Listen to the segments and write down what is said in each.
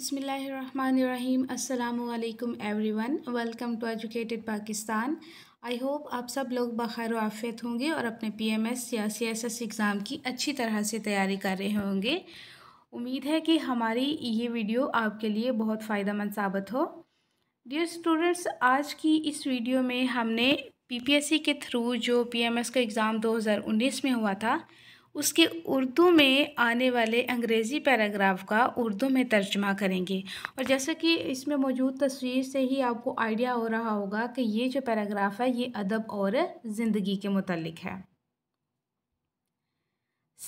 बिसमीम् अल्लाम वन welcome to educated Pakistan I hope आप सब लोग बखैर आफियत होंगे और अपने पी एम एस या सी एस एस एग्ज़ाम की अच्छी तरह से तैयारी कर रहे होंगे उम्मीद है कि हमारी ये वीडियो आपके लिए बहुत फ़ायदा मंद साबित हो डियर स्टूडेंट्स आज की इस वीडियो में हमने पी पी एस सी के थ्रू जो पी एम एस का एग्ज़ाम दो हज़ार उन्नीस में हुआ था उसके उर्दू में आने वाले अंग्रेज़ी पैराग्राफ का उर्दू में तर्जमा करेंगे और जैसा कि इसमें मौजूद तस्वीर से ही आपको आइडिया हो रहा होगा कि ये जो पैराग्राफ है ये अदब और ज़िंदगी के मतलब है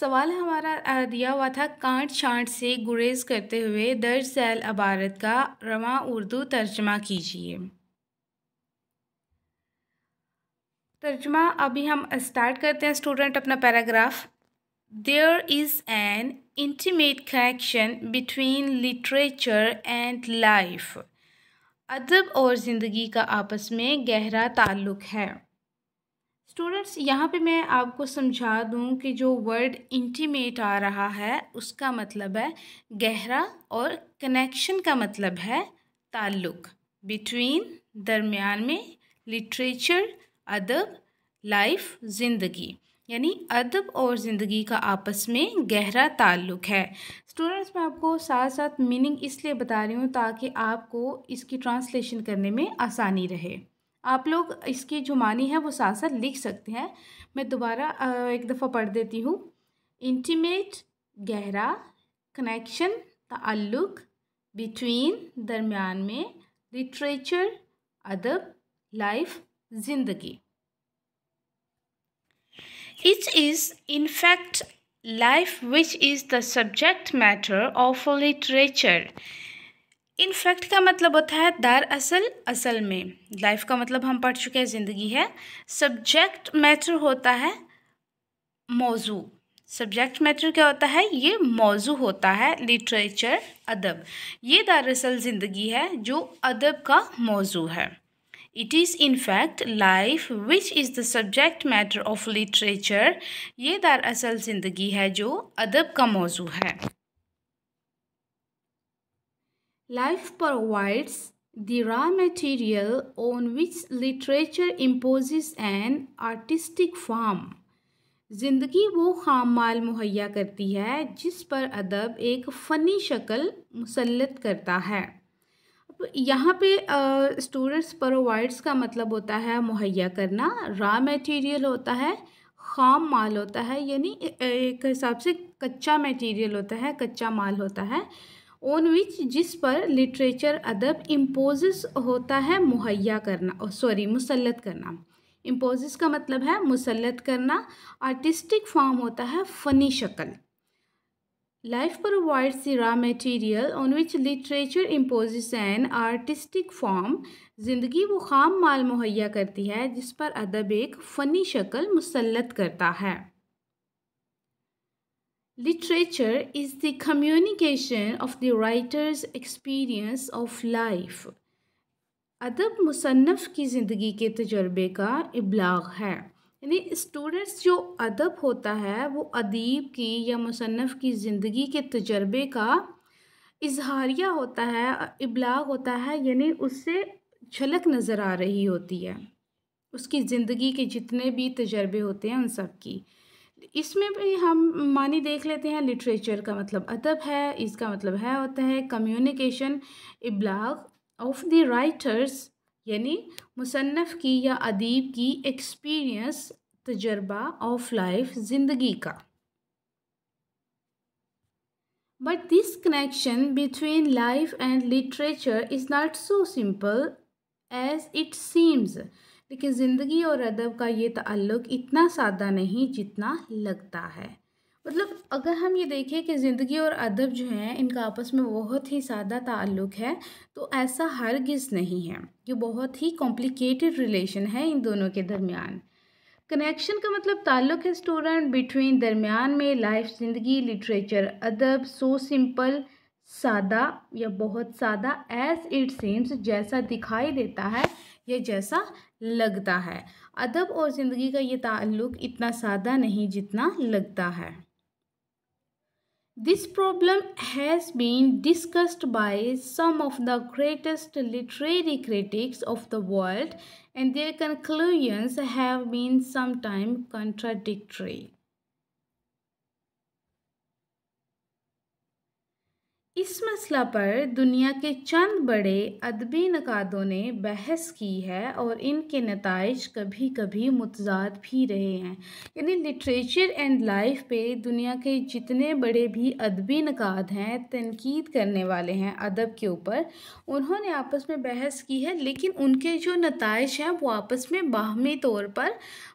सवाल हमारा दिया हुआ था कांट छांट से गुरेज करते हुए दर्ज सैल अबारत का रवा उर्दू तर्जमा कीजिए तर्जमा अभी हम स्टार्ट करते हैं स्टूडेंट अपना paragraph There is an intimate connection between literature and life. अदब और ज़िंदगी का आपस में गहरा ताल्लुक़ है स्टूडेंट्स यहाँ पे मैं आपको समझा दूँ कि जो वर्ड इंटीमेट आ रहा है उसका मतलब है गहरा और कनेक्शन का मतलब है ताल्लुक़ बिटवीन दरमियान में लिटरेचर अदब लाइफ ज़िंदगी यानी अदब और ज़िंदगी का आपस में गहरा ताल्लुक है स्टूडेंट्स मैं आपको साथ साथ मीनिंग इसलिए बता रही हूँ ताकि आपको इसकी ट्रांसलेशन करने में आसानी रहे आप लोग इसकी जो मानी है वो साथ साथ लिख सकते हैं मैं दोबारा एक दफ़ा पढ़ देती हूँ इंटीमेट गहरा कनेक्शन ताल्लुक बिटवीन दरमियान में लिटरेचर अदब लाइफ ज़िंदगी It is, in fact, life which is the subject matter of literature. In fact का मतलब होता है दरअसल असल में लाइफ का मतलब हम पढ़ चुके हैं ज़िंदगी है सब्जेक्ट मैटर होता है मौजू सब्जेक्ट मैटर क्या होता है ये मौजू होता है लिटरेचर अदब ये दरअसल ज़िंदगी है जो अदब का मौजू है it is in fact life which is the subject matter of literature ये दरअसल ज़िंदगी है जो अदब का मौजू है life provides the raw material on which literature impose an artistic form जिंदगी वो खाम माल मुहैया करती है जिस पर अदब एक फ़नी शक्ल मुसलत करता है तो यहाँ पे स्टूडेंट्स प्रोवाइड्स का मतलब होता है मुहैया करना रॉ मटेरियल होता है खाम माल होता है यानी एक हिसाब से कच्चा मटेरियल होता है कच्चा माल होता है ऑन विच जिस पर लिटरेचर अदब इम्पोज़ होता है मुहैया करना सॉरी मुसलत करना इम्पोज़ का मतलब है मुसलत करना आर्टिस्टिक फॉर्म होता है फ़नी शक्ल Life provides the raw material on which literature imposes an artistic form. जिंदगी वो खाम माल मुहैया करती है जिस पर अदब एक फ़नी शक्ल मुसलत करता है literature is the communication of the writer's experience of life अदब मुसनफ़ की ज़िंदगी के तजर्बे का इबलाग है यानी स्टूडेंट्स जो अदब होता है वो अदीब की या मुसनफ़ की ज़िंदगी के तजर्बे का इजहारिया होता है इबलाग होता है यानी उससे झलक नज़र आ रही होती है उसकी ज़िंदगी के जितने भी तजर्बे होते हैं उन सब की इसमें भी हम मानी देख लेते हैं लिटरेचर का मतलब अदब है इसका मतलब है होता है कम्युनिकेशन इबलाग ऑफ द राइटर्स यानी मुसन्फ़ की या अदीब की एक्सपीरियंस तजर्बा ऑफ लाइफ ज़िंदगी का but this connection between life and literature is not so simple as it seems लेकिन ज़िंदगी और अदब का ये ताल्लुक़ इतना सादा नहीं जितना लगता है मतलब अगर हम ये देखें कि ज़िंदगी और अदब जो है इनका आपस में बहुत ही सादा ताल्लुक़ है तो ऐसा हरगिज़ नहीं है ये बहुत ही कॉम्प्लिकेटेड रिलेशन है इन दोनों के दरमियान कनेक्शन का मतलब ताल्लुक़ है स्टूडेंट बिटवीन दरमियान में लाइफ ज़िंदगी लिटरेचर अदब सो सिंपल सादा या बहुत सादा एज इट सीम्स जैसा दिखाई देता है या जैसा लगता है अदब और ज़िंदगी का ये ताल्लुक़ इतना सादा नहीं जितना लगता है This problem has been discussed by some of the greatest literary critics of the world and their conclusions have been sometimes contradictory. इस मसला पर दुनिया के चंद बड़े अदबी नकादों ने बहस की है और इनके नतज कभी कभी मुतजाद भी रहे हैं यानी लिटरेचर एंड लाइफ पे दुनिया के जितने बड़े भी अदबी नकाद हैं तनकीद करने वाले हैं अदब के ऊपर उन्होंने आपस में बहस की है लेकिन उनके जो नतज हैं वो आपस में बाहमी तौर पर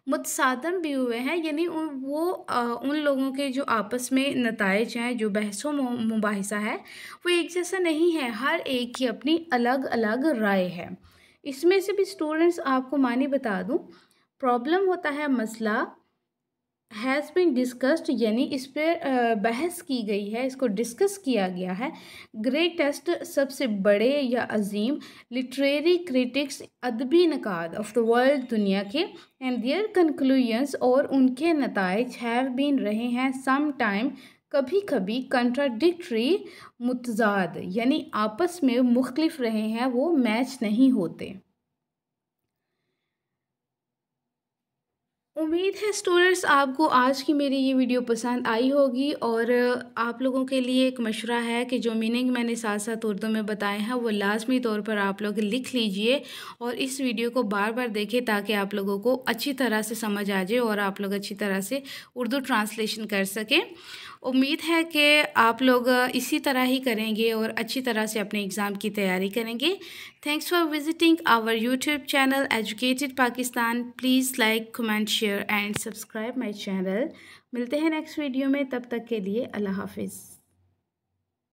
मुतसादम भी हुए हैं यानी वो आ, उन लोगों के जो आपस में नतज हैं जो बहसों मुबासा है वो एक जैसा नहीं है हर एक की अपनी अलग अलग राय है इसमें से भी स्टूडेंट्स आपको मानी बता दूँ प्रॉब्लम होता है मसला हैज़ बिन डिस्कस्ड यानी इस पर बहस की गई है इसको डिस्कस किया गया है ग्रेटेस्ट सबसे बड़े या अजीम लिटरेरी क्रिटिक्स अदबी नकाद ऑफ द वर्ल्ड दुनिया के एंड दियर कंक्लूजन्स और उनके नतज हैव बीन रहे हैं सम टाइम कभी कभी कंट्राडिक्ट्री मुतजाद यानी आपस में मुख्तलिफ रहे हैं वो मैच नहीं होते उम्मीद है स्टूडेंट्स आपको आज की मेरी ये वीडियो पसंद आई होगी और आप लोगों के लिए एक मशवरा है कि जो मीनिंग मैंने साथ साथ उर्दू में बताए हैं वो लाजमी तौर पर आप लोग लिख लीजिए और इस वीडियो को बार बार देखें ताकि आप लोगों को अच्छी तरह से समझ आ जाए और आप लोग अच्छी तरह से उर्दू ट्रांसलेशन कर सकें उम्मीद है कि आप लोग इसी तरह ही करेंगे और अच्छी तरह से अपने एग्ज़ाम की तैयारी करेंगे thanks for visiting our YouTube channel educated Pakistan please like comment share and subscribe my channel मिलते हैं नेक्स्ट वीडियो में तब तक के लिए अल्लाह हाफिज़